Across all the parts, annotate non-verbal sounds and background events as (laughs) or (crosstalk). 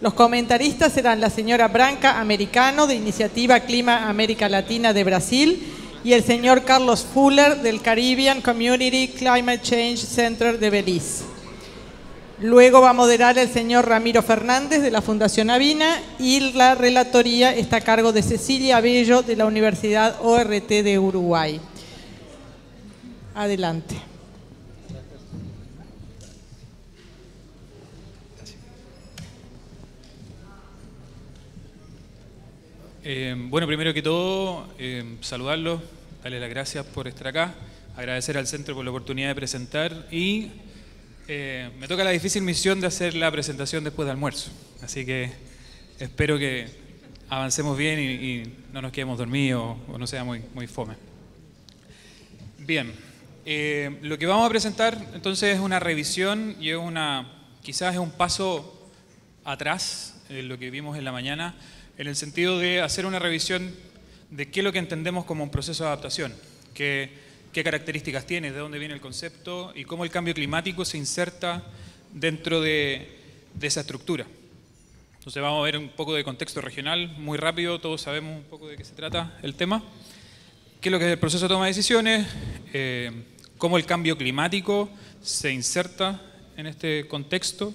Los comentaristas serán la señora Branca Americano de Iniciativa Clima América Latina de Brasil y el señor Carlos Fuller del Caribbean Community Climate Change Center de Belice. Luego va a moderar el señor Ramiro Fernández de la Fundación Avina y la relatoría está a cargo de Cecilia Bello de la Universidad ORT de Uruguay. Adelante. Eh, bueno, primero que todo, eh, saludarlos, darles las gracias por estar acá, agradecer al centro por la oportunidad de presentar y eh, me toca la difícil misión de hacer la presentación después de almuerzo. Así que espero que avancemos bien y, no nos quedemos dormidos o, no sea muy, fome. Bien, lo que vamos a presentar entonces es una revisión y es una, quizás es un paso atrás, de lo que vimos en la mañana en el sentido de hacer una revisión de qué es lo que entendemos como un proceso de adaptación, qué, características tiene, de dónde viene el concepto y cómo el cambio climático se inserta dentro de, esa estructura. Entonces vamos a ver un poco de contexto regional, muy rápido, todos sabemos un poco de qué se trata el tema, qué es lo que es el proceso de toma de decisiones, eh, cómo el cambio climático se inserta en este contexto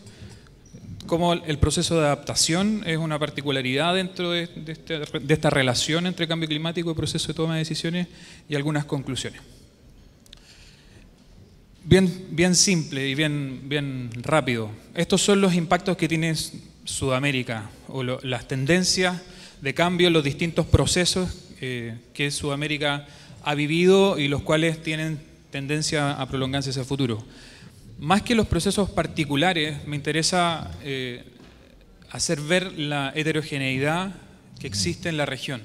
cómo el proceso de adaptación es una particularidad dentro este, de, esta relación entre cambio climático y proceso de toma de decisiones y algunas conclusiones. Bien, simple y bien, rápido. Estos son los impactos que tiene Sudamérica o las tendencias de cambio, los distintos procesos eh, que Sudamérica ha vivido y los cuales tienen tendencia a prolongarse hacia el futuro. Más que los procesos particulares, me interesa eh, hacer ver la heterogeneidad que existe en la región.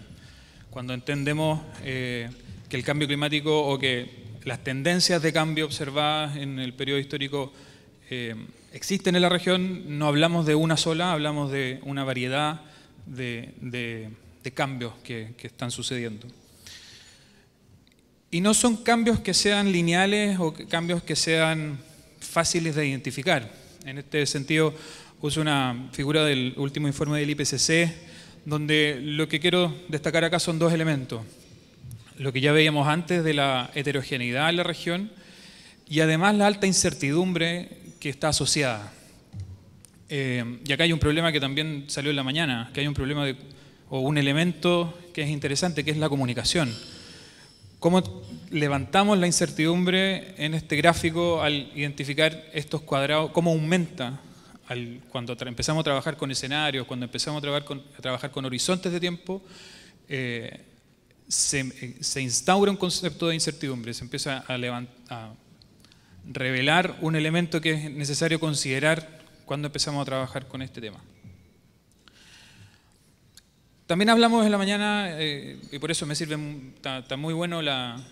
Cuando entendemos eh, que el cambio climático o que las tendencias de cambio observadas en el periodo histórico eh, existen en la región, no hablamos de una sola, hablamos de una variedad de, cambios que, están sucediendo. Y no son cambios que sean lineales o cambios que sean fáciles de identificar. En este sentido, uso una figura del último informe del IPCC, donde lo que quiero destacar acá son dos elementos. Lo que ya veíamos antes de la heterogeneidad de la región y además la alta incertidumbre que está asociada. Eh, y acá hay un problema que también salió en la mañana, que hay un problema o un elemento que es interesante, que es la comunicación. ¿Cómo levantamos la incertidumbre en este gráfico al identificar estos cuadrados, cómo aumenta cuando empezamos a trabajar con escenarios, cuando empezamos a trabajar con, trabajar con horizontes de tiempo, eh, eh, se, instaura un concepto de incertidumbre, se empieza a, revelar un elemento que es necesario considerar cuando empezamos a trabajar con este tema. También hablamos en la mañana, eh, y por eso me sirve, tan está muy bueno la,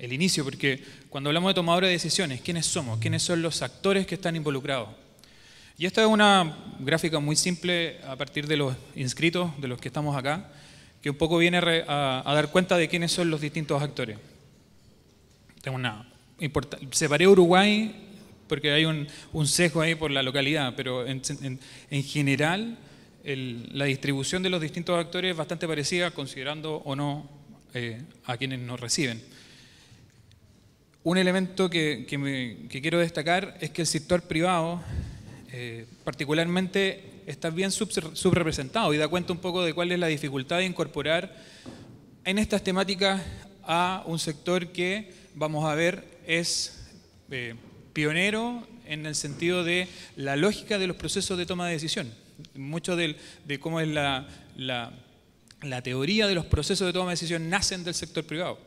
el, inicio, porque cuando hablamos de tomadores de decisiones, ¿quiénes somos? ¿Quiénes son los actores que están involucrados? Y esta es una gráfica muy simple a partir de los inscritos, de los que estamos acá, que un poco viene a, dar cuenta de quiénes son los distintos actores. Tengo una Separé Uruguay porque hay un, sesgo ahí por la localidad, pero en, general la distribución de los distintos actores es bastante parecida, considerando o no eh, a quienes nos reciben. Un elemento que, quiero destacar es que el sector privado eh, particularmente está bien subrepresentado y da cuenta un poco de cuál es la dificultad de incorporar en estas temáticas a un sector que, vamos a ver, es eh, pionero en el sentido de la lógica de los procesos de toma de decisión. Mucho de cómo es la la teoría de los procesos de toma de decisión nacen del sector privado,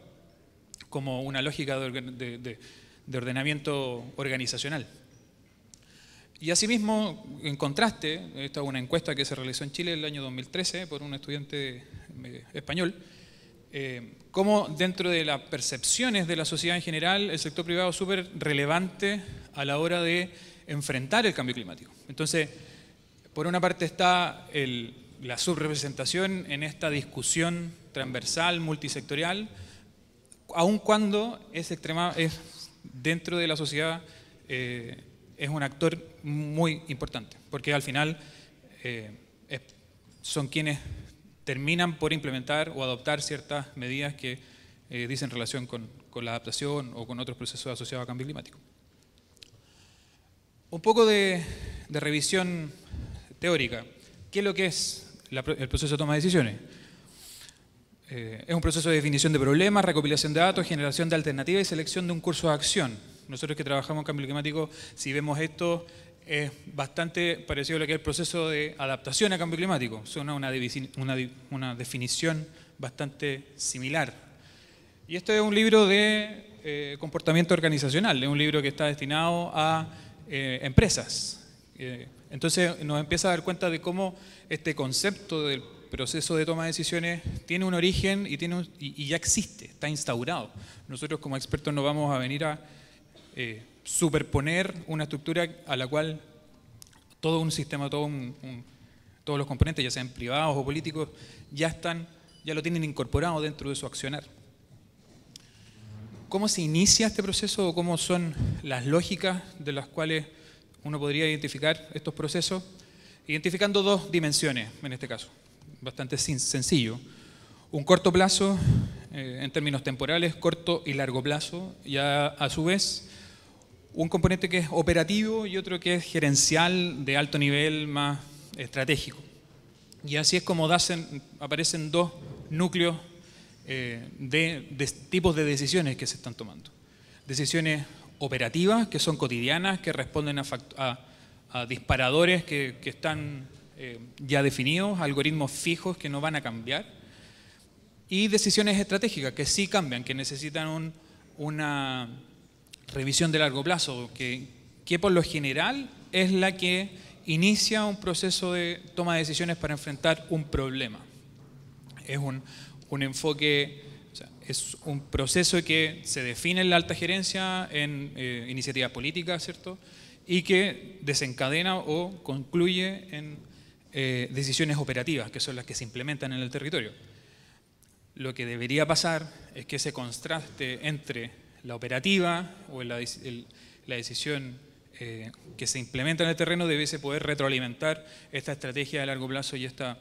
como una lógica de, ordenamiento organizacional. Y asimismo, en contraste, esta es una encuesta que se realizó en Chile en el año 2013 por un estudiante eh, español, como eh, cómo dentro de las percepciones de la sociedad en general, el sector privado es súper relevante a la hora de enfrentar el cambio climático. Entonces, por una parte está el, la subrepresentación en esta discusión transversal, multisectorial, aun cuando es, extrema, es dentro de la sociedad eh, es un actor muy importante, porque al final eh, son quienes terminan por implementar o adoptar ciertas medidas que eh, dicen relación con, la adaptación o con otros procesos asociados a cambio climático. Un poco de, de revisión teórica. ¿Qué es lo que es el proceso de toma de decisiones. Eh, es un proceso de definición de problemas, recopilación de datos, generación de alternativas y selección de un curso de acción. Nosotros que trabajamos en cambio climático, si vemos esto, es bastante parecido a lo que es el proceso de adaptación a cambio climático. Suena una, una, definición bastante similar. Y este es un libro de eh, comportamiento organizacional, es un libro que está destinado a eh, empresas. Entonces nos empieza a dar cuenta de cómo este concepto del proceso de toma de decisiones tiene un origen y, tiene y, ya existe, está instaurado. Nosotros como expertos no vamos a venir a eh, superponer una estructura a la cual todo un sistema, todos los componentes, ya sean privados o políticos, ya están, ya lo tienen incorporado dentro de su accionar. ¿Cómo se inicia este proceso o cómo son las lógicas de las cuales uno podría identificar estos procesos identificando dos dimensiones, en este caso, bastante sencillo. Un corto plazo, eh, en términos temporales, corto y largo plazo, ya a su vez, un componente que es operativo y otro que es gerencial de alto nivel más estratégico. Y así es como aparecen dos núcleos eh, de, de tipos de decisiones que se están tomando. Decisiones operativas, que son cotidianas, que responden a, disparadores que, están eh, ya definidos, algoritmos fijos que no van a cambiar, y decisiones estratégicas que sí cambian, que necesitan una revisión de largo plazo, que, por lo general es la que inicia un proceso de toma de decisiones para enfrentar un problema. Es un enfoque es un proceso que se define en la alta gerencia en eh, iniciativas políticas, ¿cierto? Y que desencadena o concluye en eh, decisiones operativas, que son las que se implementan en el territorio. Lo que debería pasar es que ese contraste entre la operativa o la, decisión eh, que se implementa en el terreno debiese poder retroalimentar esta estrategia de largo plazo y esta,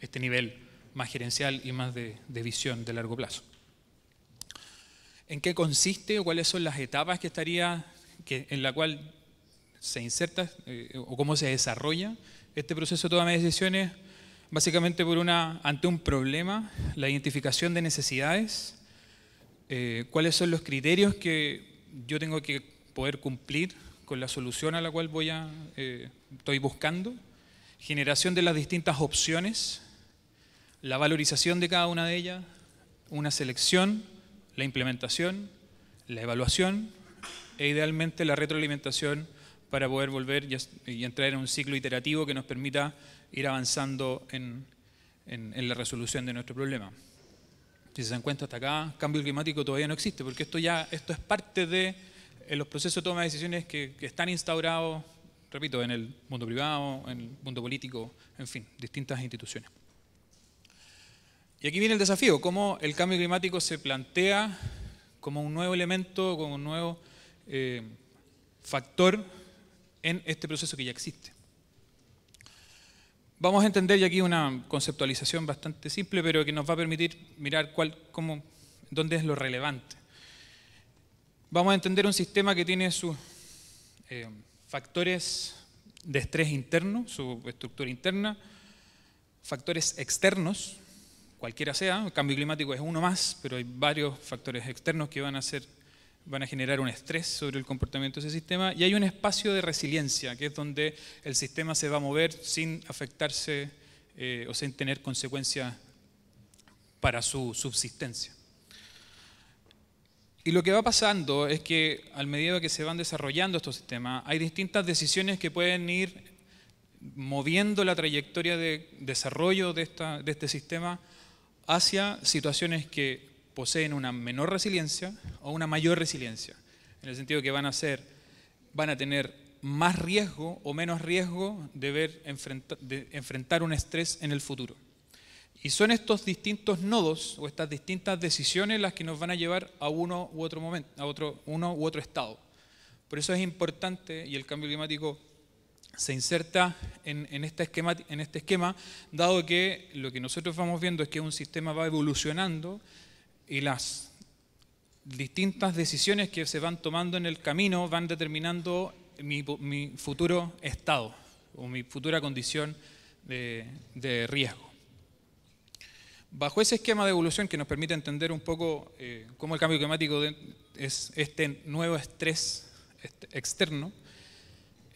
este nivel más gerencial y más de, visión de largo plazo. ¿En qué consiste o cuáles son las etapas que estaría, en la cual se inserta eh, o cómo se desarrolla este proceso de toma de decisiones? Básicamente por una, ante un problema, la identificación de necesidades, eh, cuáles son los criterios que yo tengo que poder cumplir con la solución a la cual voy a, eh, estoy buscando, generación de las distintas opciones la valorización de cada una de ellas, una selección, la implementación, la evaluación e idealmente la retroalimentación para poder volver y, entrar en un ciclo iterativo que nos permita ir avanzando en, la resolución de nuestro problema. Si se dan cuenta hasta acá, cambio climático todavía no existe, porque esto ya esto es parte de los procesos de toma de decisiones que están instaurados, repito, en el mundo privado, en el mundo político, en fin, distintas instituciones. Y aquí viene el desafío, cómo el cambio climático se plantea como un nuevo elemento, como un nuevo eh, factor en este proceso que ya existe. Vamos a entender, y aquí una conceptualización bastante simple, pero que nos va a permitir mirar cuál, cómo, dónde es lo relevante. Vamos a entender un sistema que tiene sus eh, factores de estrés interno, su estructura interna, factores externos, cualquiera sea, el cambio climático es uno más, pero hay varios factores externos que van a, hacer, van a generar un estrés sobre el comportamiento de ese sistema, y hay un espacio de resiliencia, que es donde el sistema se va a mover sin afectarse eh, o sin tener consecuencias para su subsistencia. Y lo que va pasando es que al medida que se van desarrollando estos sistemas, hay distintas decisiones que pueden ir moviendo la trayectoria de desarrollo de este sistema hacia situaciones que poseen una menor resiliencia o una mayor resiliencia, en el sentido que van a, ser, van a tener más riesgo o menos riesgo de, ver, enfrentar un estrés en el futuro. Y son estos distintos nodos o estas distintas decisiones las que nos van a llevar a uno u otro momento, a otro, uno u otro estado. Por eso es importante, y el cambio climático se inserta en, este esquema, dado que lo que nosotros vamos viendo es que un sistema va evolucionando y las distintas decisiones que se van tomando en el camino van determinando mi, futuro estado o mi futura condición de, riesgo. Bajo ese esquema de evolución que nos permite entender un poco eh, cómo el cambio climático es este nuevo estrés externo,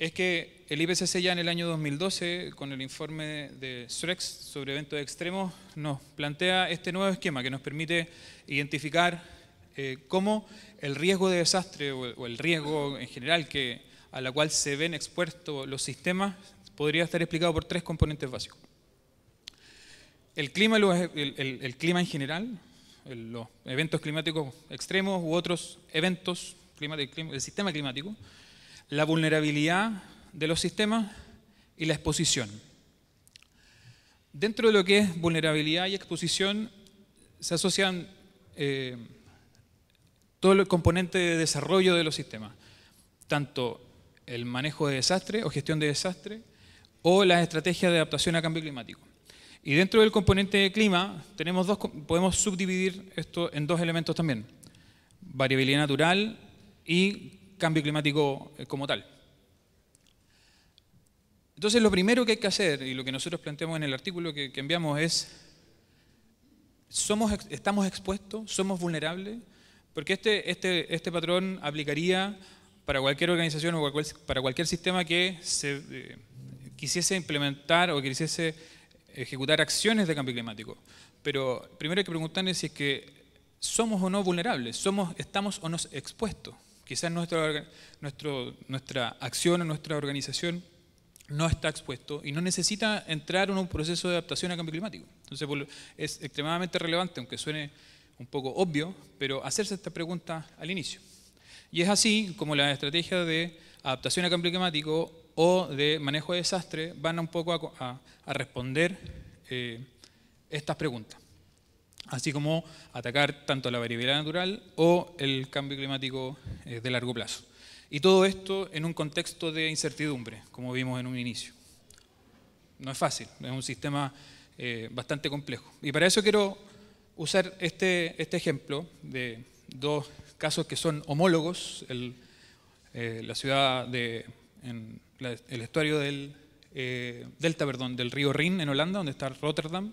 es que el IPCC ya en el año 2012, con el informe de SREX sobre eventos extremos, nos plantea este nuevo esquema que nos permite identificar eh, cómo el riesgo de desastre o el riesgo en general que, a la cual se ven expuestos los sistemas podría estar explicado por tres componentes básicos. El clima, e, en general, los eventos climáticos extremos u otros eventos el sistema climático, la vulnerabilidad de los sistemas y la exposición. Dentro de lo que es vulnerabilidad y exposición se asocian eh, todo el componente de desarrollo de los sistemas, tanto el manejo de desastre o gestión de desastre o las estrategias de adaptación a cambio climático. Y dentro del componente de clima tenemos dos, podemos subdividir esto en dos elementos también, variabilidad natural y cambio climático eh, como tal. Entonces lo primero que hay que hacer, y lo que nosotros planteamos en el artículo que, enviamos es, estamos expuestos, somos vulnerables, porque este, este, este patrón aplicaría para cualquier organización o para cualquier sistema que eh, quisiese implementar o quisiese ejecutar acciones de cambio climático. Pero primero hay que preguntarnos si es que somos o no vulnerables, somos, estamos o no expuestos. Quizás nuestra, nuestro, nuestra acción o nuestra organización no está expuesto y no necesita entrar en un proceso de adaptación a cambio climático. Entonces es extremadamente relevante, aunque suene un poco obvio, pero hacerse esta pregunta al inicio. Y es así como la estrategia de adaptación a cambio climático o de manejo de desastre van un poco a, responder eh, estas preguntas así como atacar tanto la variabilidad natural o el cambio climático eh, de largo plazo. Y todo esto en un contexto de incertidumbre, como vimos en un inicio. No es fácil, es un sistema eh, bastante complejo. Y para eso quiero usar este, este ejemplo de dos casos que son homólogos, el, eh, la ciudad de, el estuario del delta del río Rin en Holanda, donde está Rotterdam,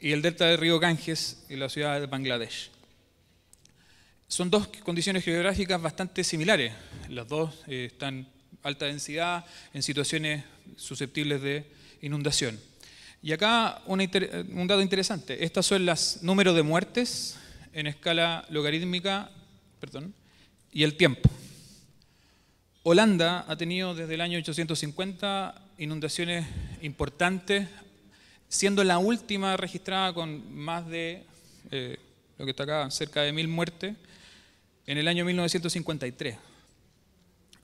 y el delta del río Ganges en la ciudad de Bangladesh. Son dos condiciones geográficas bastante similares. Las dos eh, están alta densidad, en situaciones susceptibles de inundación. Y acá un dato interesante. Estas son las números de muertes en escala logarítmica perdón, y el tiempo. Holanda ha tenido desde el año 850 inundaciones importantes siendo la última registrada con más de, eh, lo que está acá, cerca de mil muertes, en el año 1953.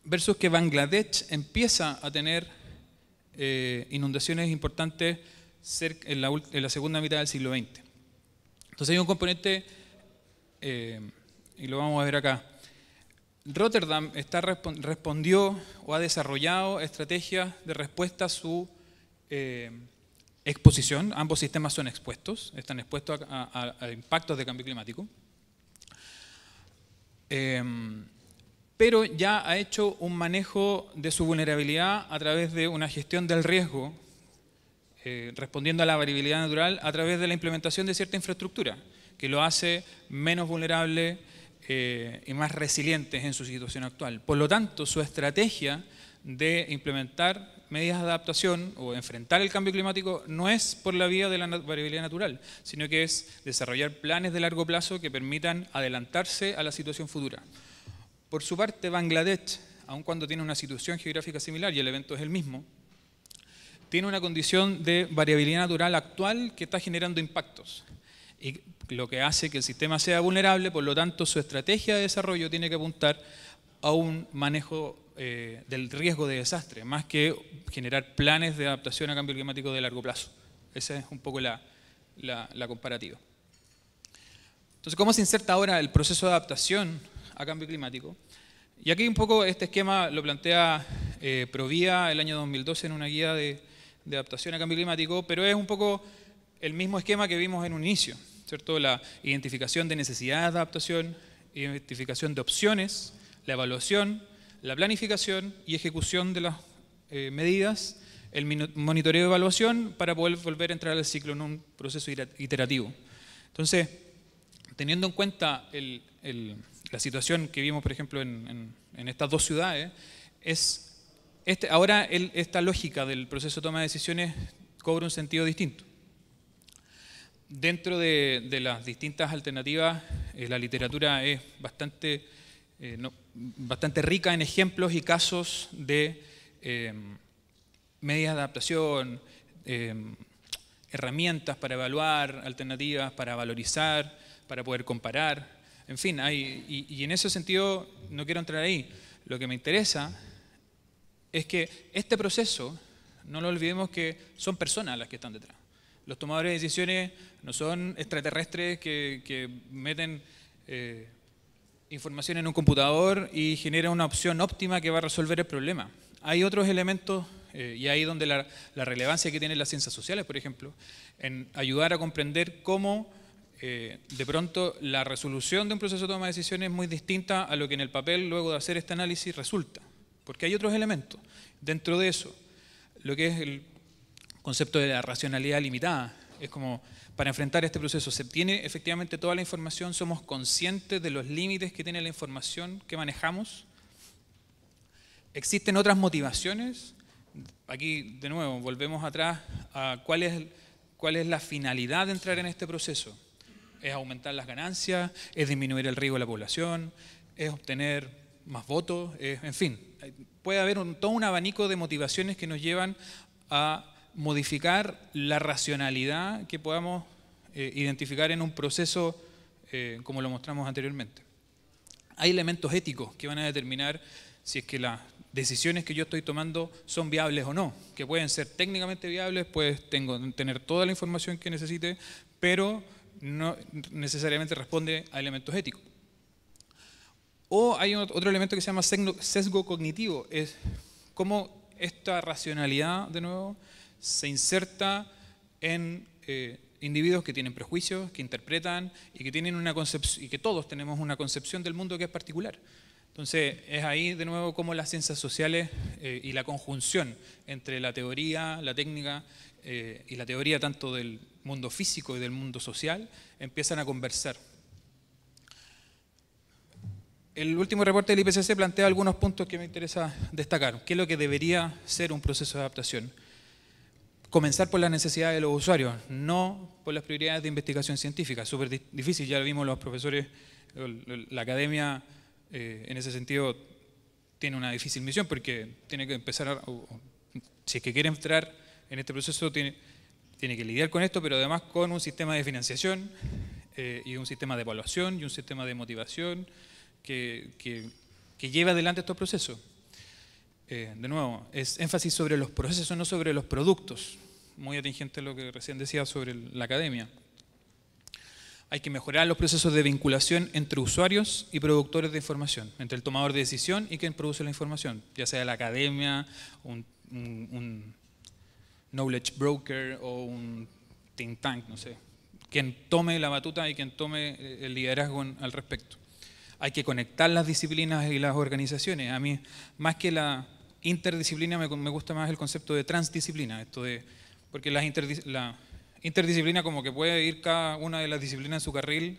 Versus que Bangladesh empieza a tener eh, inundaciones importantes en, la, segunda mitad del siglo XX. Entonces hay un componente, eh, y lo vamos a ver acá, Rotterdam está, respondió o ha desarrollado estrategias de respuesta a su exposición, ambos sistemas son expuestos, están expuestos a, impactos de cambio climático. Em, pero ya ha hecho un manejo de su vulnerabilidad a través de una gestión del riesgo, eh, respondiendo a la variabilidad natural a través de la implementación de cierta infraestructura, que lo hace menos vulnerable eh, y más resiliente en su situación actual. Por lo tanto, su estrategia de implementar medidas de adaptación o enfrentar el cambio climático no es por la vía de la variabilidad natural, sino que es desarrollar planes de largo plazo que permitan adelantarse a la situación futura. Por su parte, Bangladesh, aun cuando tiene una situación geográfica similar y el evento es el mismo, tiene una condición de variabilidad natural actual que está generando impactos y lo que hace que el sistema sea vulnerable, por lo tanto su estrategia de desarrollo tiene que apuntar a un manejo eh, del riesgo de desastre, más que generar planes de adaptación a cambio climático de largo plazo. Esa es un poco la, comparativa. Entonces, ¿cómo se inserta ahora el proceso de adaptación a cambio climático? Y aquí un poco este esquema lo plantea eh, Provía el año 2012 en una guía de, de, adaptación a cambio climático, pero es un poco el mismo esquema que vimos en un inicio, ¿cierto? La identificación de necesidades de adaptación, identificación de opciones, la evaluación, la planificación y ejecución de las eh, medidas, el monitoreo de evaluación para poder volver a entrar al ciclo en un proceso iterativo. Entonces, teniendo en cuenta la situación que vimos, por ejemplo, en, estas dos ciudades, es este, ahora esta lógica del proceso de toma de decisiones cobra un sentido distinto. Dentro de, las distintas alternativas, eh, la literatura es bastante, eh, bastante rica en ejemplos y casos de eh, medidas de adaptación, eh, herramientas para evaluar, alternativas para valorizar, para poder comparar. En fin, y, en ese sentido no quiero entrar ahí. Lo que me interesa es que este proceso, no lo olvidemos que son personas las que están detrás. Los tomadores de decisiones no son extraterrestres que, meten eh, información en un computador y genera una opción óptima que va a resolver el problema. Hay otros elementos, eh, y ahí donde la, relevancia que tienen las ciencias sociales, por ejemplo, en ayudar a comprender cómo eh, de pronto la resolución de un proceso de toma de decisiones es muy distinta a lo que en el papel, luego de hacer este análisis, resulta. Porque hay otros elementos. Dentro de eso, lo que es el concepto de la racionalidad limitada, es como para enfrentar este proceso. Se tiene efectivamente toda la información, somos conscientes de los límites que tiene la información que manejamos. Existen otras motivaciones. Aquí, de nuevo, volvemos atrás a cuál es, cuál es la finalidad de entrar en este proceso. Es aumentar las ganancias, es disminuir el riesgo de la población, es obtener más votos, en fin. Puede haber un, todo un abanico de motivaciones que nos llevan a modificar la racionalidad que podamos eh, identificar en un proceso eh, como lo mostramos anteriormente. Hay elementos éticos que van a determinar si es que las decisiones que yo estoy tomando son viables o no, que pueden ser técnicamente viables, pues tengo tener toda la información que necesite, pero no necesariamente responde a elementos éticos. O hay otro elemento que se llama sesgo cognitivo, es cómo esta racionalidad, de nuevo, se inserta en eh, individuos que tienen prejuicios, que interpretan y que, tienen una y que todos tenemos una concepción del mundo que es particular. Entonces, es ahí de nuevo como las ciencias sociales eh, y la conjunción entre la teoría, la técnica eh, y la teoría tanto del mundo físico y del mundo social empiezan a conversar. El último reporte del IPCC plantea algunos puntos que me interesa destacar. ¿Qué es lo que debería ser un proceso de adaptación? comenzar por las necesidades de los usuarios, no por las prioridades de investigación científica. Súper difícil, ya lo vimos los profesores, la academia eh, en ese sentido tiene una difícil misión porque tiene que empezar, si es que quiere entrar en este proceso, tiene, que lidiar con esto, pero además con un sistema de financiación eh, y un sistema de evaluación y un sistema de motivación que, lleve lleva adelante estos procesos. Eh, de nuevo, es énfasis sobre los procesos, no sobre los productos muy atingente lo que recién decía sobre la academia. Hay que mejorar los procesos de vinculación entre usuarios y productores de información, entre el tomador de decisión y quien produce la información, ya sea la academia, un, knowledge broker o un think tank, no sé. Quien tome la batuta y quien tome eh, el liderazgo al respecto. Hay que conectar las disciplinas y las organizaciones. A mí, más que la interdisciplina, me, me gusta más el concepto de transdisciplina, esto de porque las la interdisciplina como que puede ir cada una de las disciplinas en su carril,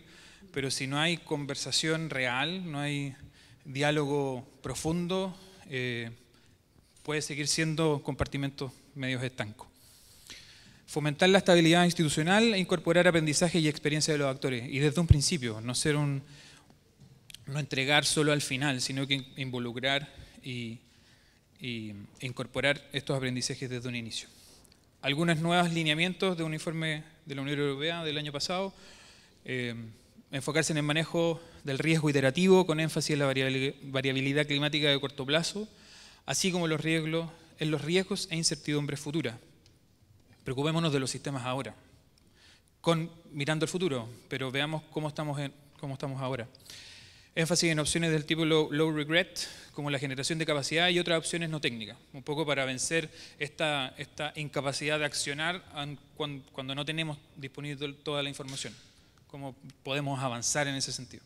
pero si no hay conversación real, no hay diálogo profundo, eh, puede seguir siendo compartimentos medios estancos. Fomentar la estabilidad institucional e incorporar aprendizaje y experiencia de los actores. Y desde un principio, no ser un, no entregar solo al final, sino que involucrar y, y incorporar estos aprendizajes desde un inicio. Algunos nuevos lineamientos de un informe de la Unión Europea del año pasado, eh, enfocarse en el manejo del riesgo iterativo con énfasis en la variabilidad climática de corto plazo, así como los riesgos, en los riesgos e incertidumbres futuras. Preocupémonos de los sistemas ahora, con, mirando el futuro, pero veamos cómo estamos, cómo estamos ahora énfasis en opciones del tipo low, regret, como la generación de capacidad y otras opciones no técnicas, un poco para vencer esta, esta incapacidad de accionar cuando, no tenemos disponible toda la información, cómo podemos avanzar en ese sentido.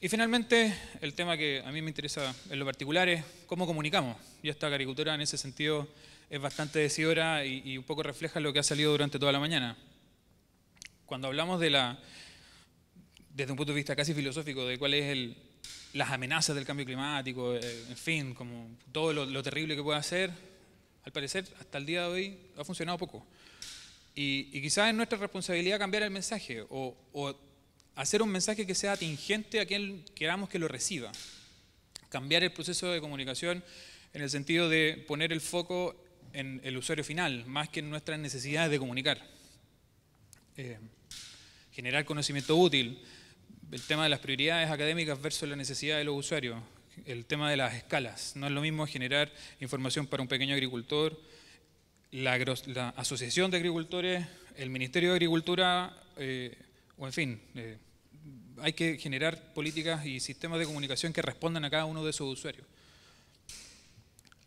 Y finalmente, el tema que a mí me interesa en lo particular es cómo comunicamos. Y esta agricultura en ese sentido es bastante decidora y un poco refleja lo que ha salido durante toda la mañana. Cuando hablamos de la desde un punto de vista casi filosófico de cuáles son las amenazas del cambio climático, eh, en fin, como todo lo, terrible que puede hacer, al parecer hasta el día de hoy ha funcionado poco. Y, quizás es nuestra responsabilidad cambiar el mensaje o, hacer un mensaje que sea atingente a quien queramos que lo reciba. Cambiar el proceso de comunicación en el sentido de poner el foco en el usuario final, más que en nuestras necesidades de comunicar. Eh, generar conocimiento útil, el tema de las prioridades académicas versus la necesidad de los usuarios, el tema de las escalas. No es lo mismo generar información para un pequeño agricultor, la, Asociación de Agricultores, el Ministerio de Agricultura, eh, o en fin, eh, hay que generar políticas y sistemas de comunicación que respondan a cada uno de esos usuarios.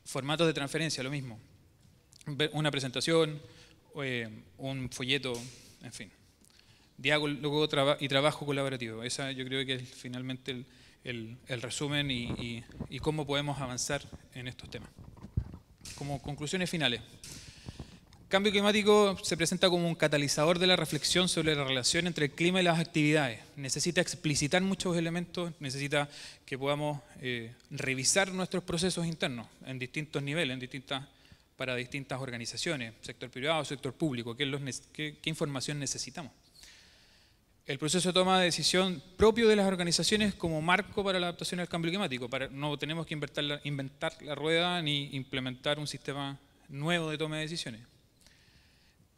Formatos de transferencia, lo mismo. Una presentación, eh, un folleto, en fin diálogo y trabajo colaborativo. Esa yo creo que es finalmente el, resumen y, cómo podemos avanzar en estos temas. Como conclusiones finales, cambio climático se presenta como un catalizador de la reflexión sobre la relación entre el clima y las actividades. Necesita explicitar muchos elementos, necesita que podamos eh, revisar nuestros procesos internos en distintos niveles, en distintas para distintas organizaciones, sector privado, sector público, qué información necesitamos el proceso de toma de decisión propio de las organizaciones como marco para la adaptación al cambio climático. no tenemos que inventar la, rueda ni implementar un sistema nuevo de toma de decisiones.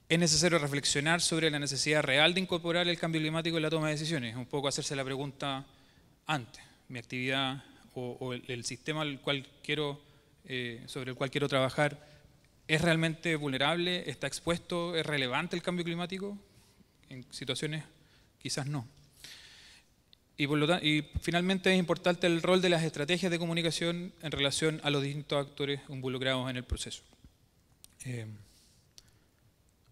Es necesario reflexionar sobre la necesidad real de incorporar el cambio climático en la toma de decisiones, un poco hacerse la pregunta antes, mi actividad o, el, sistema al cual quiero, eh, sobre el cual quiero trabajar, ¿es realmente vulnerable? ¿Está expuesto? ¿Es relevante el cambio climático en situaciones quizás no. Y, y finalmente es importante el rol de las estrategias de comunicación en relación a los distintos actores involucrados en el proceso. Eh,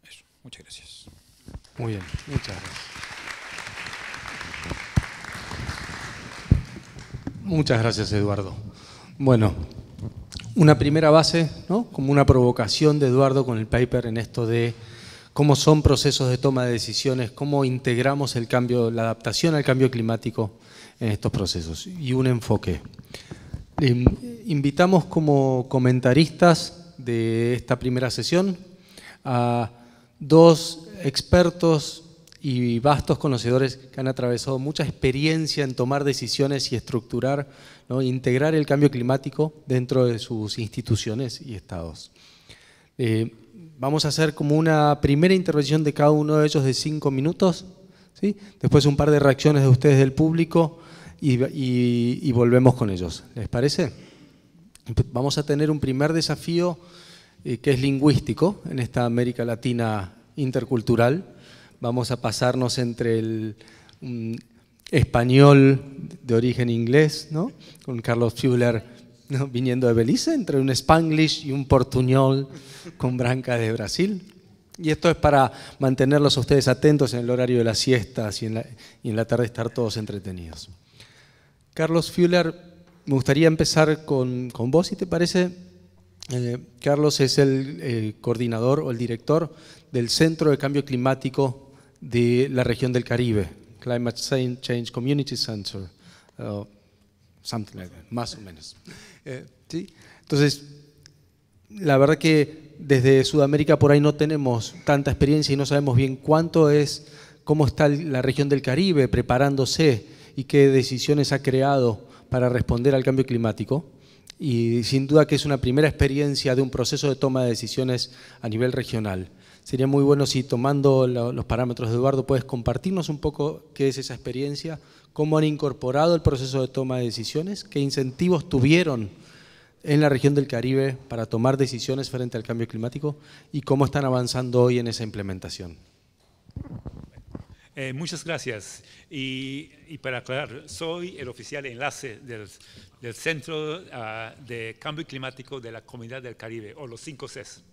eso, muchas gracias. Muy bien, muchas gracias. Muchas gracias, Eduardo. Bueno, una primera base, ¿no? Como una provocación de Eduardo con el paper en esto de cómo son procesos de toma de decisiones, cómo integramos el cambio, la adaptación al cambio climático en estos procesos y un enfoque. Em, invitamos como comentaristas de esta primera sesión a dos expertos y vastos conocedores que han atravesado mucha experiencia en tomar decisiones y estructurar, e integrar el cambio climático dentro de sus instituciones y estados. Eh, vamos a hacer como una primera intervención de cada uno de ellos de cinco minutos, ¿sí? después un par de reacciones de ustedes del público y, volvemos con ellos. ¿Les parece? Vamos a tener un primer desafío eh, que es lingüístico en esta América Latina intercultural. Vamos a pasarnos entre el mm, español de origen inglés, ¿no? con Carlos Fuller viniendo de Belice, entre un spanglish y un portuñol con branca de Brasil. Y esto es para mantenerlos a ustedes atentos en el horario de las siestas y en la, tarde estar todos entretenidos. Carlos Fuller, me gustaría empezar con, con vos, si te parece. Eh, Carlos es el eh, coordinador o el director del Centro de Cambio Climático de la región del Caribe, Climate Change Community Center más o menos. (laughs) Eh, Entonces, la verdad que desde Sudamérica por ahí no tenemos tanta experiencia y no sabemos bien cuánto es, cómo está la región del Caribe preparándose y qué decisiones ha creado para responder al cambio climático. Y sin duda que es una primera experiencia de un proceso de toma de decisiones a nivel regional. Sería muy bueno si tomando los parámetros de Eduardo puedes compartirnos un poco qué es esa experiencia, cómo han incorporado el proceso de toma de decisiones, qué incentivos tuvieron en la región del Caribe para tomar decisiones frente al cambio climático y cómo están avanzando hoy en esa implementación. Eh, muchas gracias. Y, para aclarar, soy el oficial enlace del, Centro ah, de Cambio Climático de la Comunidad del Caribe, o los 5 Cs.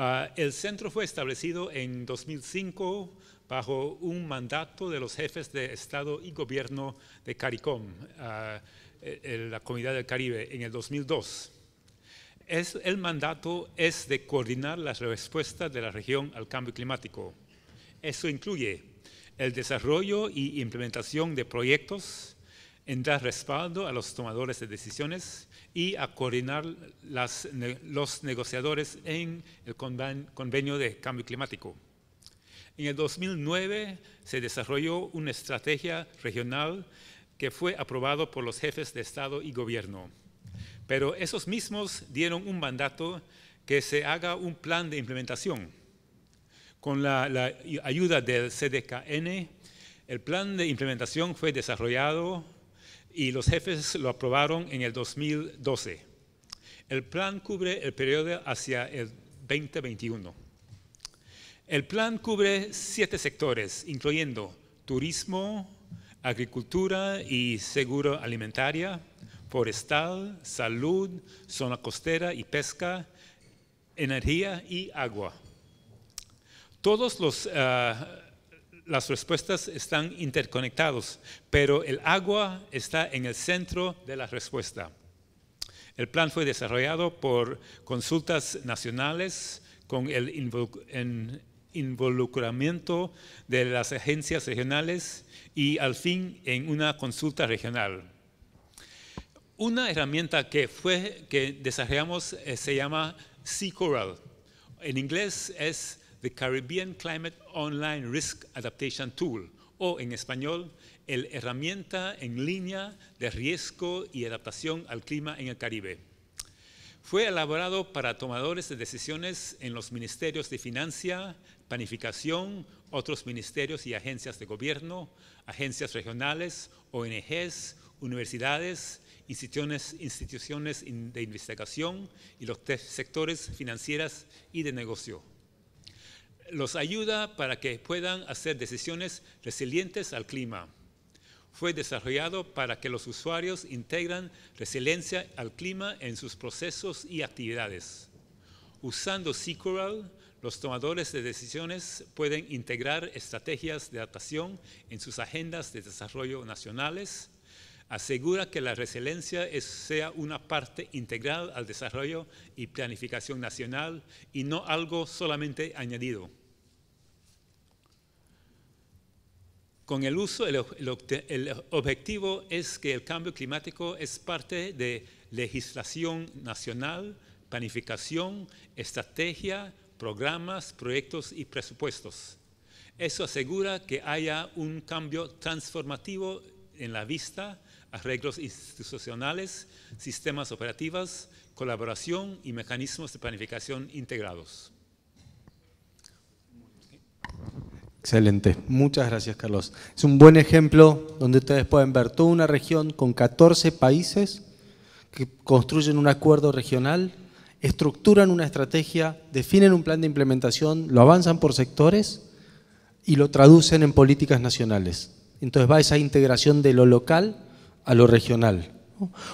Ah, el centro fue establecido en 2005 bajo un mandato de los jefes de Estado y Gobierno de CARICOM, ah, e, e, la Comunidad del Caribe, en el 2002. Es, el mandato es de coordinar las respuestas de la región al cambio climático. Eso incluye el desarrollo y implementación de proyectos en dar respaldo a los tomadores de decisiones y a coordinar los negociadores en el convenio de cambio climático. En el 2009 se desarrolló una estrategia regional que fue aprobado por los jefes de Estado y gobierno. Pero esos mismos dieron un mandato que se haga un plan de implementación. Con la, la ayuda del CDKN, el plan de implementación fue desarrollado y los jefes lo aprobaron en el 2012. El plan cubre el periodo hacia el 2021. El plan cubre siete sectores, incluyendo turismo, agricultura y seguro alimentaria, forestal, salud, zona costera y pesca, energía y agua. Todos los ah, las respuestas están interconectados, pero el agua está en el centro de la respuesta. El plan fue desarrollado por consultas nacionales con el involucramiento de las agencias regionales y al fin en una consulta regional. Una herramienta que, fue, que desarrollamos eh, se llama Sea Coral. En inglés es the Caribbean Climate Online Risk Adaptation Tool, o en español, el herramienta en línea de riesgo y adaptación al clima en el Caribe. Fue elaborado para tomadores de decisiones en los ministerios de Financia, Planificación, otros ministerios y agencias de gobierno, agencias regionales, ONGs, universidades, instituciones, instituciones de investigación y los sectores financieras y de negocio los ayuda para que puedan hacer decisiones resilientes al clima. Fue desarrollado para que los usuarios integran resiliencia al clima en sus procesos y actividades. Usando SQL, los tomadores de decisiones pueden integrar estrategias de adaptación en sus agendas de desarrollo nacionales, asegura que la resiliencia sea una parte integral al desarrollo y planificación nacional y no algo solamente añadido. Con el uso, el, objetivo es que el cambio climático es parte de legislación nacional, planificación, estrategia, programas, proyectos y presupuestos. Eso asegura que haya un cambio transformativo en la vista, arreglos institucionales, sistemas operativos, colaboración y mecanismos de planificación integrados. Excelente. Muchas gracias, Carlos. Es un buen ejemplo donde ustedes pueden ver toda una región con 14 países que construyen un acuerdo regional, estructuran una estrategia, definen un plan de implementación, lo avanzan por sectores y lo traducen en políticas nacionales. Entonces va esa integración de lo local a lo regional,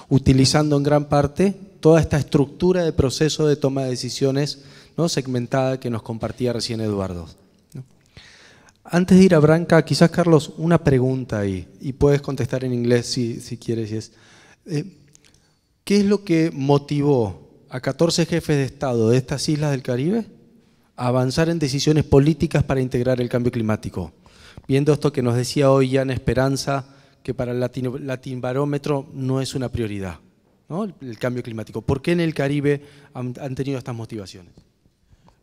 utilizando en gran parte toda esta estructura de proceso de toma de decisiones ¿no? segmentada que nos compartía recién Eduardo. Antes de ir a Branca, quizás Carlos, una pregunta ahí, y puedes contestar en inglés si, quieres. Eh, ¿Qué es lo que motivó a 14 jefes de Estado de estas islas del Caribe a avanzar en decisiones políticas para integrar el cambio climático? Viendo esto que nos decía hoy Jan Esperanza, que para el Latino, Latin Barómetro no es una prioridad, el, cambio climático. ¿Por qué en el Caribe han, tenido estas motivaciones?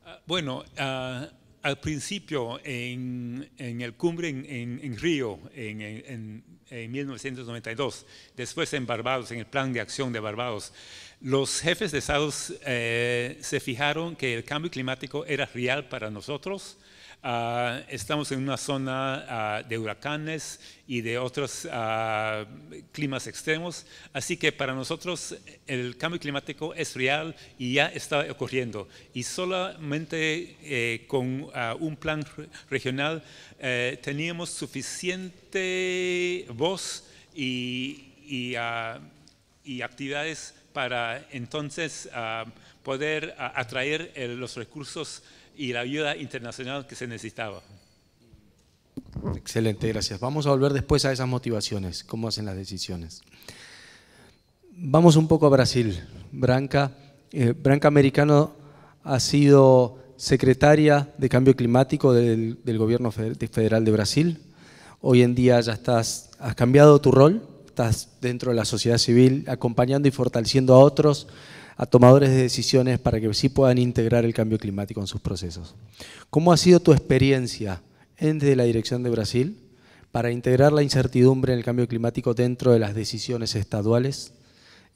Ah, bueno, ah, al principio en, el cumbre en, Río, en, 1992, después en Barbados, en el plan de acción de Barbados, los jefes de Estados eh, se fijaron que el cambio climático era real para nosotros Ah, estamos en una zona ah, de huracanes y de otros ah, climas extremos, así que para nosotros el cambio climático es real y ya está ocurriendo. Y solamente eh, con un plan regional eh, teníamos suficiente voz y, y, y actividades para entonces poder atraer eh, los recursos y la ayuda internacional que se necesitaba. Excelente, gracias. Vamos a volver después a esas motivaciones, cómo hacen las decisiones. Vamos un poco a Brasil. Branca, eh, Branca Americano ha sido secretaria de Cambio Climático del, del, Gobierno Federal de Brasil. Hoy en día ya estás, has cambiado tu rol, estás dentro de la sociedad civil acompañando y fortaleciendo a otros a tomadores de decisiones para que sí puedan integrar el cambio climático en sus procesos. ¿Cómo ha sido tu experiencia desde la dirección de Brasil para integrar la incertidumbre en el cambio climático dentro de las decisiones estaduales?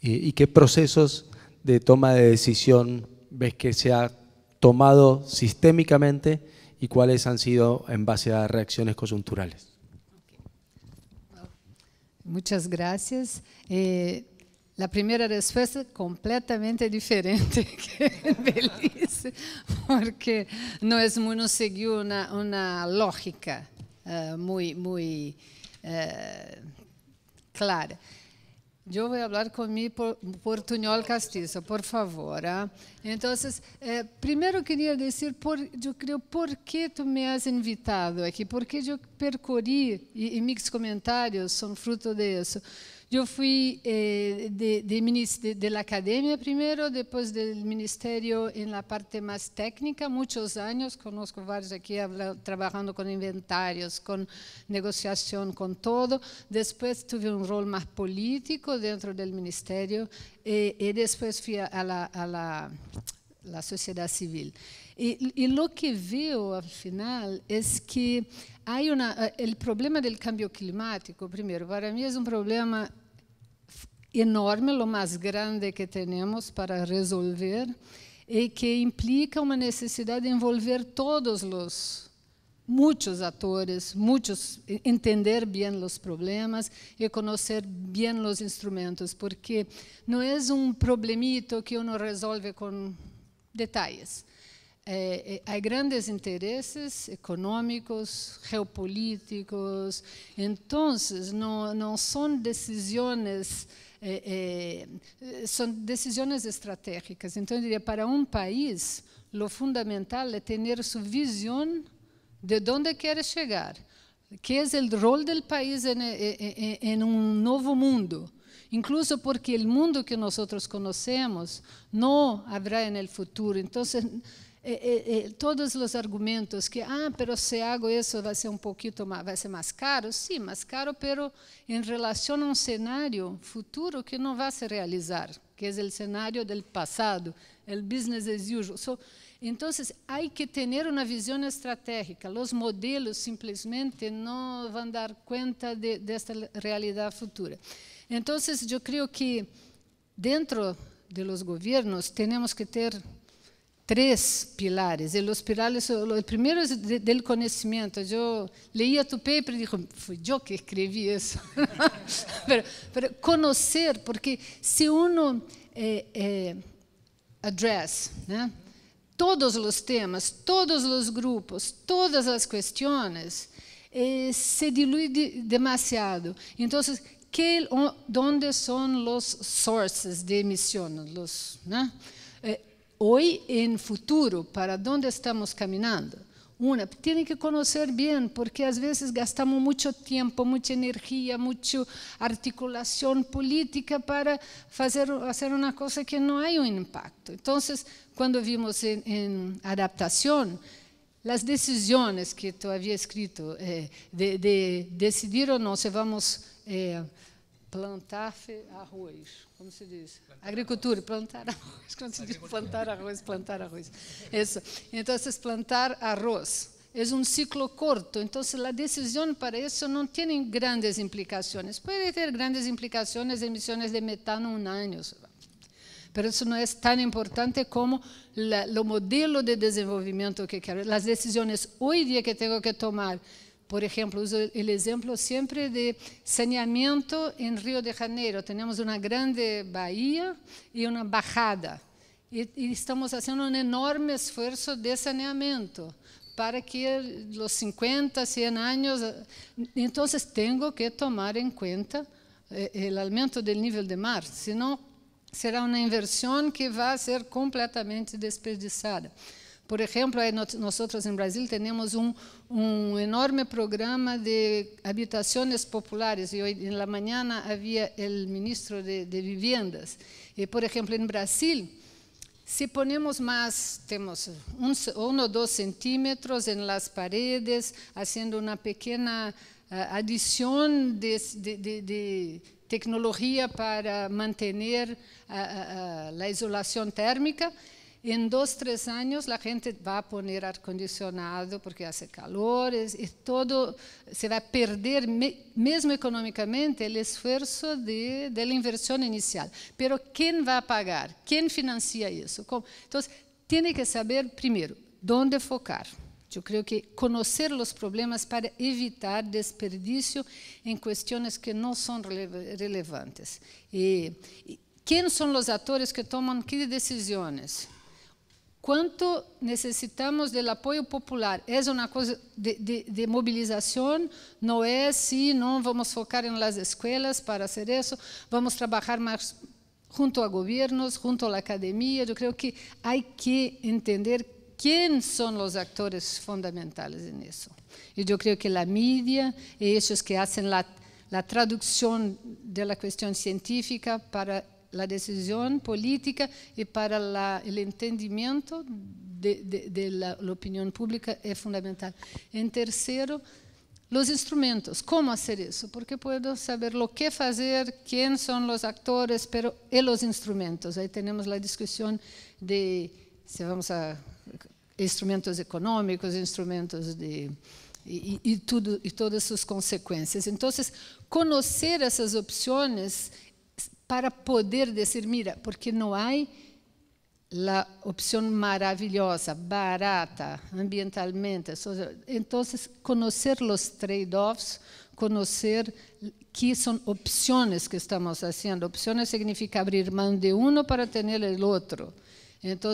¿Y, qué procesos de toma de decisión ves que se ha tomado sistémicamente y cuáles han sido en base a reacciones coyunturales? Muchas gracias. Eh, A primeira resposta completamente diferente (laughs) que Belize, porque nós não seguiu uma, uma lógica uh, eh, muito, muito uh, eh, clara. Eu vou falar com meu portunhol castiço, por favor. Então, eh, primeiro queria dizer, por, eu creio, por que tu me has invitado aqui? Porque eu percorri, e, e meus comentários são fruto disso, Yo fui eh, de, de, la academia primero, después del ministerio en la parte más técnica, muchos años, conozco varios aquí trabajando con inventarios, con negociación, con todo. Después tuve un rol más político dentro del ministerio eh, y después fui a la, sociedad civil. Y, y lo que veo al final es que Hay una, eh, problema do cambio climático, primeiro, para mim é um problema enorme, o mais grande que temos para resolver, e eh, que implica uma necessidade de envolver todos os muitos atores, muitos entender bem os problemas e conhecer bem os instrumentos, porque não é um problemito que uno resolve com detalhes. É, é, há grandes interesses econômicos, geopolíticos. Então, não, não são decisões eh, eh, são decisões estratégicas. Então, eu diria, para um país, o fundamental é ter sua visão de onde quer chegar, que é o rol do país em um novo mundo. Incluso porque o mundo que nós conhecemos não haverá no futuro. Então, eh, eh, todos os argumentos que, ah, pero se hago isso vai ser um pouquinho mais, vai ser mais caro, sim, sí, mais caro, pero em relação a um cenário futuro que não vai se realizar, que é o cenário do passado, o business as usual. So, então, há que ter uma visão estratégica. Os modelos simplesmente não vão dar conta desta de, de realidade futura. Então, eu creio que dentro de los governos temos que ter três pilares. E os pilares, o primeiro é de, conhecimento. Eu Yo leía tu paper e dijo, fui eu que escrevi isso. (laughs) pero, pero, porque se uno eh, eh, address né, todos os temas, todos os grupos, todas as questões, eh, se dilui demasiado. Então, que, onde são os sources de emissão? né? Eh, hoy en futuro, para dónde estamos caminando. Una, tienen que conocer bien, porque a veces gastamos mucho tiempo, mucha energía, mucha articulación política para hacer, una cosa que no hay un impacto. Entonces, cuando vimos en, adaptación, las decisiones que tú había escrito eh, de, decidir o no se vamos... Eh, plantar arroz, como se diz? Plantar Agricultura, arroz. plantar arroz, como se diz? Plantar arroz, plantar arroz. Isso. Então, plantar arroz. É um ciclo curto, então a decisão para isso não tem grandes implicações. Pode ter grandes implicações emissões de metano um ano, pero isso não é tão importante como o modelo de desenvolvimento que quero. As decisões hoje dia que tenho que tomar por exemplo, uso o exemplo sempre de saneamento em Rio de Janeiro. Temos uma grande baía e uma bajada. e estamos fazendo um enorme esforço de saneamento para que os 50, 100 anos. Então, tenho que tomar em conta o eh, aumento do nível de mar, senão será uma inversão que vai ser completamente desperdiçada. Por exemplo, nós em Brasil temos um enorme programa de habitaciones populares e hoje na manhã havia o ministro de, de Viviendas. por exemplo, em Brasil, se ponemos mais temos um ou dois centímetros em las paredes, fazendo uma pequena uh, de, de, de para manter eh, eh, a isolação térmica, En dos, tres años la gente va a poner acondicionado porque hace calores y todo se va a perder, mesmo economicamente, el esfuerzo de, de la inversión inicial. Pero ¿quién va a pagar? ¿Quién financia eso? ¿Cómo? Entonces, tiene que saber primero dónde focar. Eu creio que conhecer os problemas para evitar desperdício em questões que não são relevantes. E, eh, quem são os atores que tomam quais decisões? quanto necessitamos do apoio popular. É uma coisa de, de, de mobilização, não é se não vamos focar em las escolas para fazer isso, vamos trabalhar mais junto a governos, junto à academia. Eu creio que há que entender quem são os atores fundamentais nisso. E eu creio que a mídia e esses que fazem a tradução da questão científica para a decisão política e para o entendimento da de, pública é fundamental. Em terceiro, os instrumentos. Como fazer isso? Porque posso saber o que fazer, quem são os actores, pero os instrumentos. Aí temos a discussão de se vamos a instrumentos económicos, instrumentos de e, e, tudo e todas as suas consequências. Então, conhecer essas opções para poder dizer, mira, porque não há a opção maravilhosa, barata, ambientalmente. Então, conhecer os trade-offs, conhecer que são opções que estamos fazendo. Opções significa abrir mão de um para tener o outro. Então,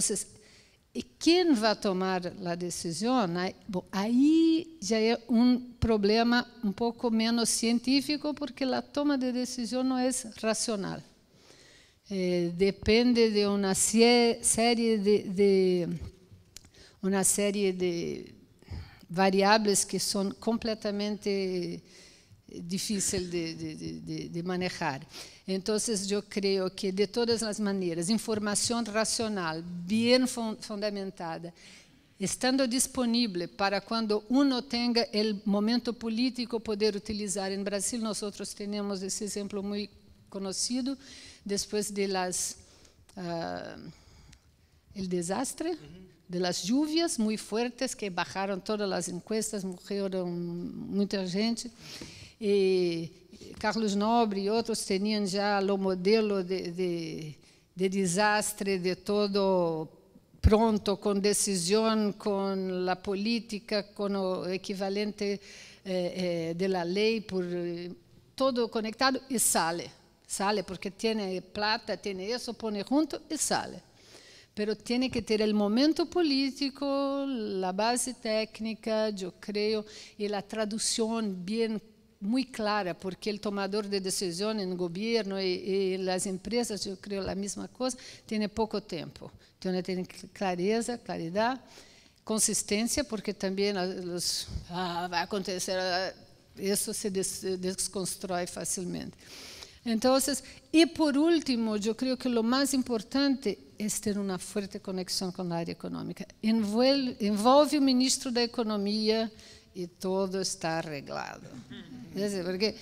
e quem vai tomar a decisão? Né? Bom, aí já é um problema um pouco menos científico, porque a toma de decisão não é racional. Eh, depende de uma série de, de, uma série de variáveis que são completamente difícil de, de, de, de manejar. Então, eu creio que, de todas as maneiras, informação racional, bem fundamentada, estando disponível para quando uno tenha o momento político poder utilizar. Em Brasil, nós temos esse exemplo muito conhecido, depois de las, uh, el desastre, de las lluvias muito fortes que bajaram todas as encuestas, morreram muita gente. Y e Carlos Nobre y e otros tenían ya lo modelo de, desastre de todo pronto, con decisión, con la política, con el equivalente eh, eh, de la ley, por eh, todo conectado y e sale. Sale porque tiene plata, tiene eso, pone junto y sale. Pero tiene que tener el momento político, la base técnica, yo creo y la traducción bien muito clara, porque o tomador de decisão no governo e, e as empresas, eu creio é a mesma coisa, tem pouco tempo. Então, tem clareza, claridade, consistência, porque também os, ah, vai acontecer, ah, isso se desconstrói facilmente. Então, e por último, eu creio que o mais importante é ter uma forte conexão com a área econômica. Envolve, envolve o ministro da Economia, e tudo está arreglado. Uhum. Porque,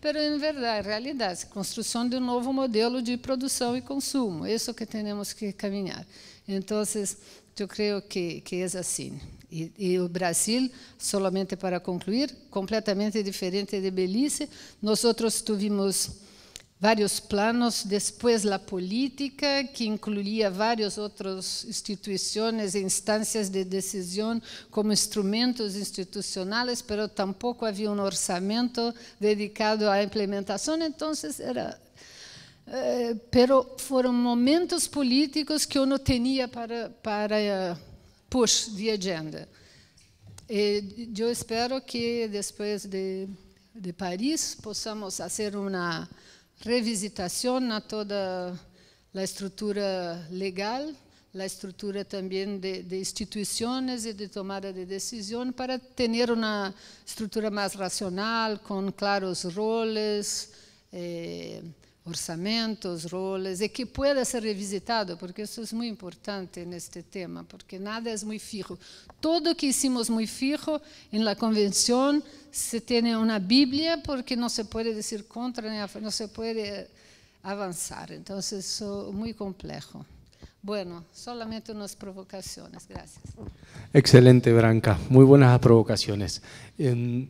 pero em verdade, realidade, construção de um novo modelo de produção e consumo, isso que temos que caminhar. Então, eu creio que que é assim. E, e, o Brasil, somente para concluir, completamente diferente de Belize, nós outros tivemos vários planos, depois a política, que incluía várias outras instituições e instâncias de decisão como instrumentos institucionais, mas tampouco havia um orçamento dedicado à implementação, então era eh, foram momentos políticos que eu não tinha para para push de agenda. E eu espero que depois de de Paris possamos fazer uma revisitación a toda la estructura legal, la estructura también de, instituciones y de tomada de decisión para tener una estructura más racional, con claros roles. Eh, orçamentos, roles, e que pueda ser revisitado, porque eso es muy importante este tema, porque nada es muy fijo. Todo que hicimos muy fijo en la convención se tiene una Biblia, porque no se puede decir contra, no se puede avanzar. Entonces, es muy complejo. Bueno, solamente unas provocaciones, gracias. Excelente, Branca. Muy buenas provocaciones. y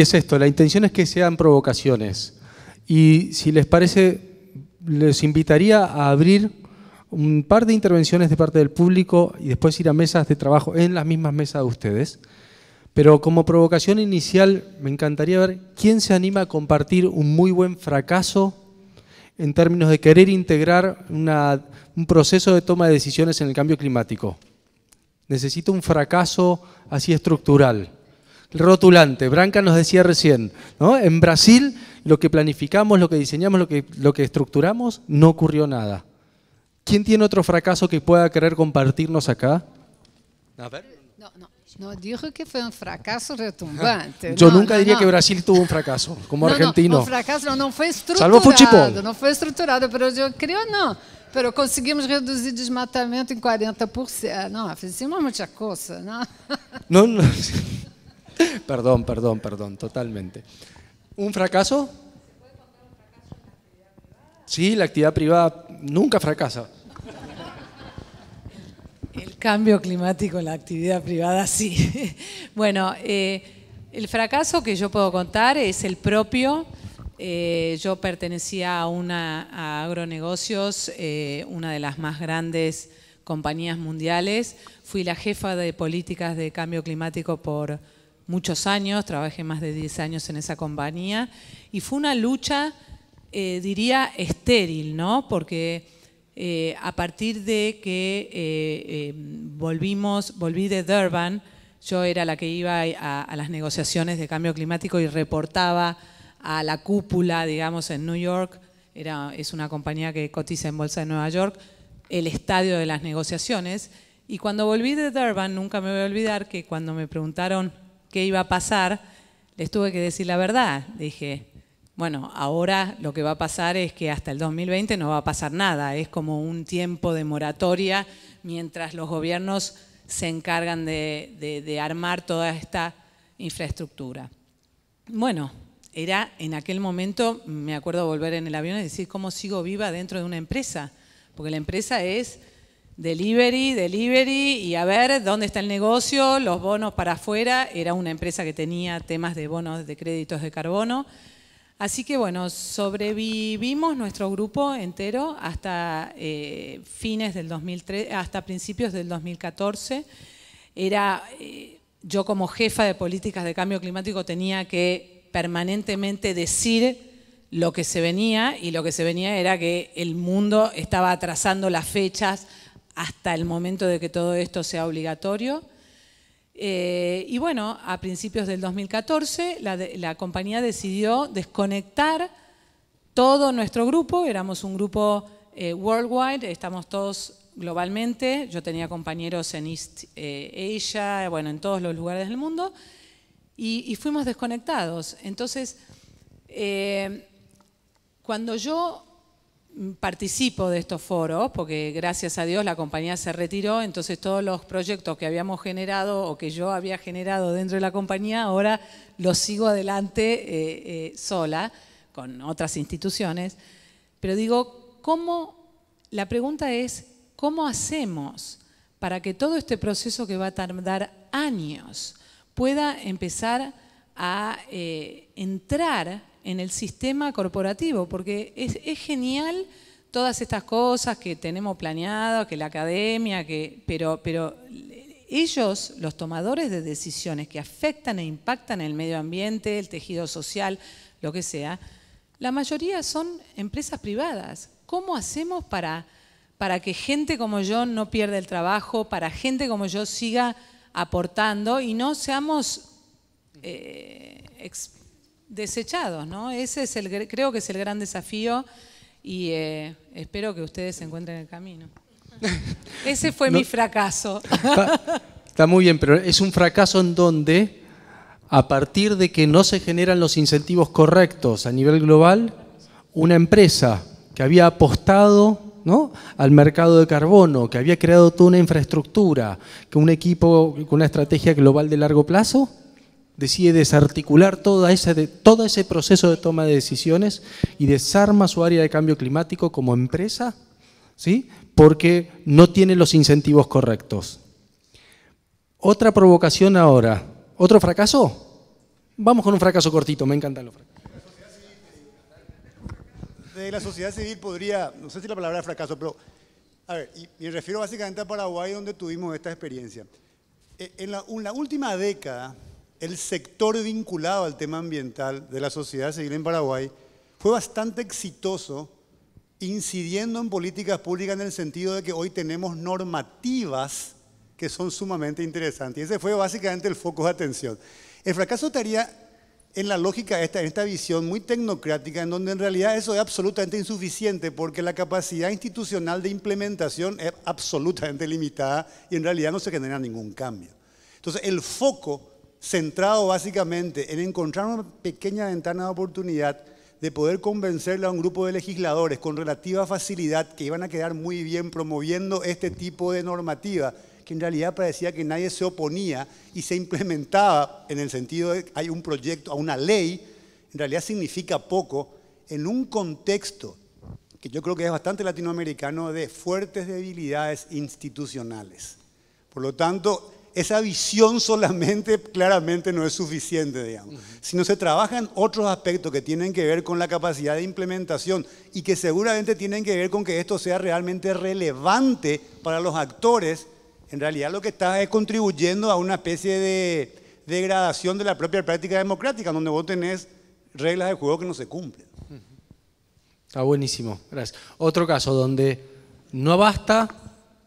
es esto, la intención es que sean provocaciones y si les parece, les invitaría a abrir un par de intervenciones de parte del público y después ir a mesas de trabajo en las mismas mesas de ustedes. Pero como provocación inicial, me encantaría ver quién se anima a compartir un muy buen fracaso en términos de querer integrar un proceso de toma de decisiones en el cambio climático. Necesito un fracaso así estructural. Rotulante, Branca nos decía recién, ¿no? En Brasil lo que planificamos, lo que diseñamos, lo que, lo que estructuramos, no ocurrió nada. ¿Quién tiene otro fracaso que pueda querer compartirnos acá? A ver. No, no. No dijo que fue un fracaso retumbante. Yo nunca diría que Brasil tuvo un fracaso como argentino. No, un fracaso no fue estructurado, Salvo yo creo estruturado, Pero yo creo no. Pero conseguimos reducir desmatamiento en 40%. No, hicimos muchas cosas, ¿no? No, (laughs) perdón, perdón, perdón, totalmente. ¿Un fracaso? Sí, la actividad privada nunca fracasa. El cambio climático en la actividad privada, sí. (laughs) Bueno, eh, el fracaso que yo puedo contar es el propio. Eh, yo pertenecía a una agronegocios, eh, una de las más grandes compañías mundiales. Fui la jefa de políticas de cambio climático por muchos años, trabajé más de 10 años en esa compañía y fue una lucha, eh, diría, estéril, ¿no? Porque eh, a partir de que eh, volvimos, volví de Durban, yo era la que iba a, las negociaciones de cambio climático y reportaba a la cúpula, digamos, en New York, era, es una compañía que cotiza en Bolsa de Nueva York, el estadio de las negociaciones. Y cuando volví de Durban, nunca me voy a olvidar que cuando me preguntaron qué iba a pasar, les tuve que decir la verdad. Dije, bueno, ahora lo que va a pasar es que hasta el 2020 no va a pasar nada, es como un tiempo de moratoria mientras los gobiernos se encargan de, de armar toda esta infraestructura. Bueno, era en aquel momento, me acuerdo volver en el avión y decir, ¿cómo sigo viva dentro de una empresa? Porque la empresa es Delivery, delivery, y a ver dónde está el negocio, los bonos para afuera. Era una empresa que tenía temas de bonos de créditos de carbono. Así que bueno, sobrevivimos nuestro grupo entero hasta eh, fines del 2003, hasta principios del 2014. Era, eh, yo como jefa de políticas de cambio climático tenía que permanentemente decir lo que se venía y lo que se venía era que el mundo estaba atrasando las fechas hasta el momento de que todo esto sea obligatorio. Eh, y bueno, a principios del 2014 la, compañía decidió desconectar todo nuestro grupo, éramos un grupo eh, worldwide, estamos todos globalmente, yo tenía compañeros en East eh, Asia, bueno, en todos los lugares del mundo, y, fuimos desconectados. Entonces, cuando yo Mm, participo de estos foros, porque gracias a Dios la compañía se retiró, entonces todos los proyectos que habíamos generado o que yo había generado dentro de la compañía, ahora los sigo adelante eh, eh, sola, con otras instituciones. Pero digo, ¿cómo? La pregunta es, ¿cómo hacemos para que todo este proceso que va a tardar años pueda empezar a eh, entrar en el sistema corporativo, porque es, genial todas estas cosas que tenemos planeado, que la academia, que, pero, pero ellos, los tomadores de decisiones que afectan e impactan el medio ambiente, el tejido social, lo que sea, la mayoría son empresas privadas. ¿Cómo hacemos para, para que gente como yo no pierda el trabajo, para gente como yo siga aportando y no seamos eh, desechados, ¿no? Ese es el, creo que es el gran desafío y eh, espero que ustedes se encuentren el camino. (laughs) Ese fue mi fracaso. Está, muy bien, pero es un fracaso en donde, a partir de que no se generan los incentivos correctos a nivel global, una empresa que había apostado ¿no? al mercado de carbono, que había creado toda una infraestructura, que un equipo con una estrategia global de largo plazo, decide desarticular toda de, todo ese proceso de toma de decisiones y desarma su área de cambio climático como empresa, ¿sí? porque no tiene los incentivos correctos. Otra provocación ahora, otro fracaso. Vamos con un fracaso cortito, me encanta los fracaso. la sociedad civil podría, no sé si la palabra fracaso, pero a ver, me refiero básicamente a Paraguay donde tuvimos esta experiencia. E, en la última década, el sector vinculado al tema ambiental de la sociedad civil en Paraguay fue bastante exitoso incidiendo en políticas públicas en el sentido de que hoy tenemos normativas que son sumamente interesantes. Y ese fue básicamente el foco de atención. El fracaso estaría en la lógica esta, en esta visión muy tecnocrática, en donde en realidad eso es absolutamente insuficiente porque la capacidad institucional de implementación es absolutamente limitada y en realidad no se genera ningún cambio. Entonces, el foco centrado básicamente en encontrar una pequeña ventana de oportunidad de poder convencerle a un grupo de legisladores con relativa facilidad que iban a quedar muy bien promoviendo este tipo de normativa, que en realidad parecía que nadie se oponía y se implementaba en el sentido de que hay un proyecto, a una ley, en realidad significa poco en un contexto que yo creo que es bastante latinoamericano de fuertes debilidades institucionales. Por lo tanto, esa visión solamente claramente no es suficiente, digamos, Si no se trabajan otros aspectos que tienen que ver con la capacidad de implementación y que seguramente tienen que ver con que esto sea realmente relevante para los actores. En realidad lo que está es contribuyendo a una especie de degradación de la propia práctica democrática, donde vos tenés reglas de juego que no se cumplen. Está buenísimo, gracias. Otro caso donde no basta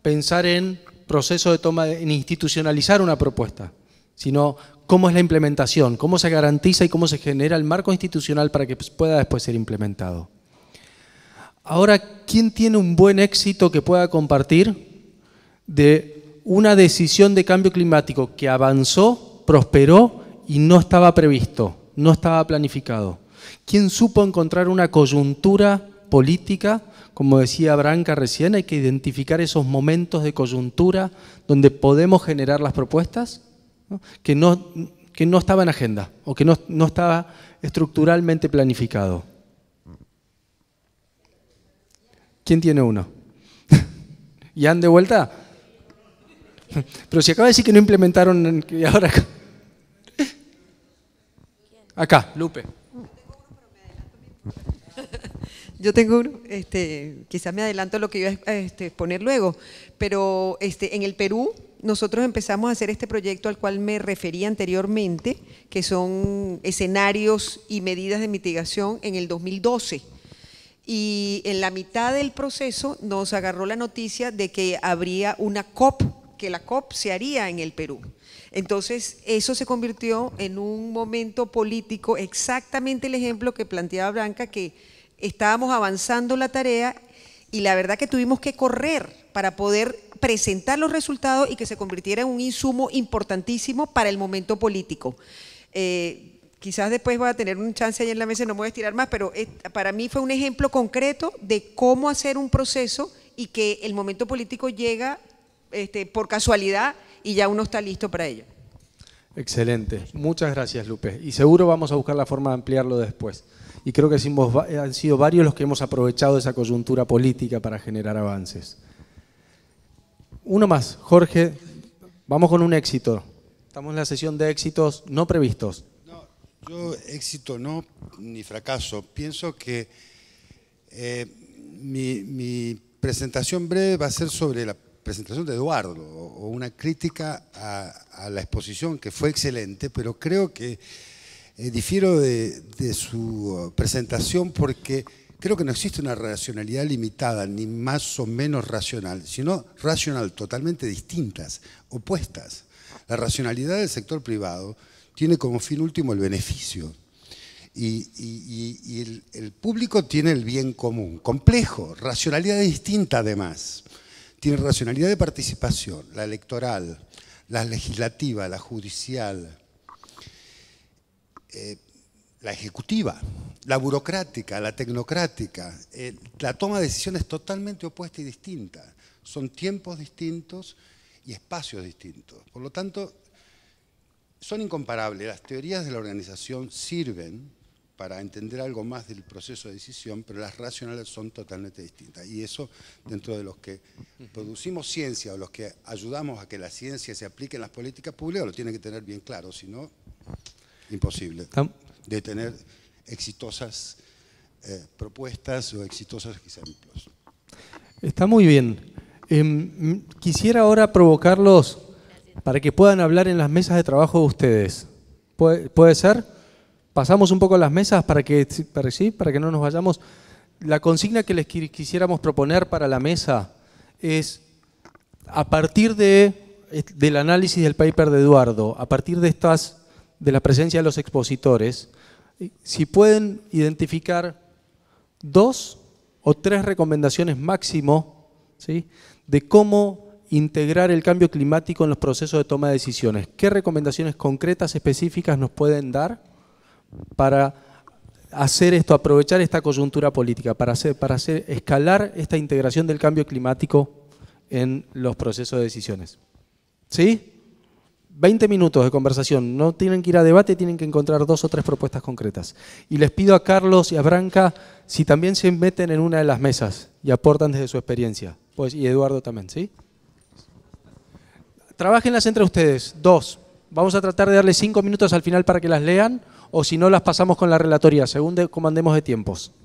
pensar en proceso de toma, en institucionalizar una propuesta, sino cómo es la implementación, cómo se garantiza y cómo se genera el marco institucional para que pueda después ser implementado. Ahora, ¿quién tiene un buen éxito que pueda compartir de una decisión de cambio climático que avanzó, prosperó y no estaba previsto, no estaba planificado? ¿Quién supo encontrar una coyuntura política como decía Branca recién, hay que identificar esos momentos de coyuntura donde podemos generar las propuestas Que, no, que no estaba en agenda o que no, no estaba estructuralmente planificado. ¿Quién tiene uno? (laughs) ¿Yan de vuelta? (laughs) Pero si acaba de decir que no implementaron ahora Acá, Lupe. Yo tengo uno, este, quizás me adelanto lo que iba a este, exponer luego, pero este, en el Perú nosotros empezamos a hacer este proyecto al cual me refería anteriormente, que son escenarios y medidas de mitigación en el 2012. Y en la mitad del proceso nos agarró la noticia de que habría una COP, que la COP se haría en el Perú. Entonces, eso se convirtió en un momento político, exactamente el ejemplo que planteaba Blanca, que Estábamos avanzando la tarea y la verdad que tuvimos que correr para poder presentar los resultados y que se convirtiera en un insumo importantísimo para el momento político. Eh, quizás después voy a tener un chance ahí en la mesa, no me voy a estirar más, pero para mí fue un ejemplo concreto de cómo hacer un proceso y que el momento político llega este, por casualidad y ya uno está listo para ello. Excelente. Muchas gracias, Lupe. Y seguro vamos a buscar la forma de ampliarlo después y creo que eh, han sido varios los que hemos aprovechado esa coyuntura política para generar avances. Uno más, Jorge, vamos con un éxito. Estamos en la sesión de éxitos no previstos. No, yo éxito no, ni fracaso. Pienso que eh, mi, presentación breve va a ser sobre la presentación de Eduardo, o una crítica a la exposición que fue excelente, pero creo que eh, difiero de, su uh, presentación porque creo que no existe una racionalidad limitada, ni más o menos racional, sino racional, totalmente distintas, opuestas. La racionalidad del sector privado tiene como fin último el beneficio y, el público tiene el bien común, complejo, racionalidad distinta además. Tiene racionalidad de participación, la electoral, la legislativa, la judicial, eh, la ejecutiva, la burocrática, la tecnocrática, eh, la toma de decisiones totalmente opuesta y distinta. Son tiempos distintos y espacios distintos. Por lo tanto, son incomparables. Las teorías de la organización sirven para entender algo más del proceso de decisión, pero las racionales son totalmente distintas. Y eso dentro de los que producimos ciencia o los que ayudamos a que la ciencia se aplique en las políticas públicas, lo tienen que tener bien claro, si no, imposible de tener exitosas eh, propuestas o exitosos ejemplos. Está muy bien. Em, quisiera ahora provocarlos para que puedan hablar en las mesas de trabajo de ustedes. ¿Puede, ser? Pasamos un poco las mesas para que, para, que no nos vayamos. La consigna que les quisiéramos proponer para la mesa es, a partir de, del análisis del paper de Eduardo, a partir de estas de la presencia de los expositores, si pueden identificar dos o tres recomendaciones máximo ¿sí? de cómo integrar el cambio climático en los procesos de toma de decisiones. ¿Qué recomendaciones concretas, específicas nos pueden dar para hacer esto, aprovechar esta coyuntura política, para hacer, para hacer escalar esta integración del cambio climático en los procesos de decisiones? ¿Sí? 20 minutos de conversación, no tienen que ir a debate, tienen que encontrar dos o tres propuestas concretas. Y les pido a Carlos y a Branca si también se meten en una de las mesas y aportan desde su experiencia. Pues, y Eduardo también, ¿sí? Trabájenlas entre ustedes, dos. Vamos a tratar de darle cinco minutos al final para que las lean, o si no, las pasamos con la relatoría, según comandemos de tiempos.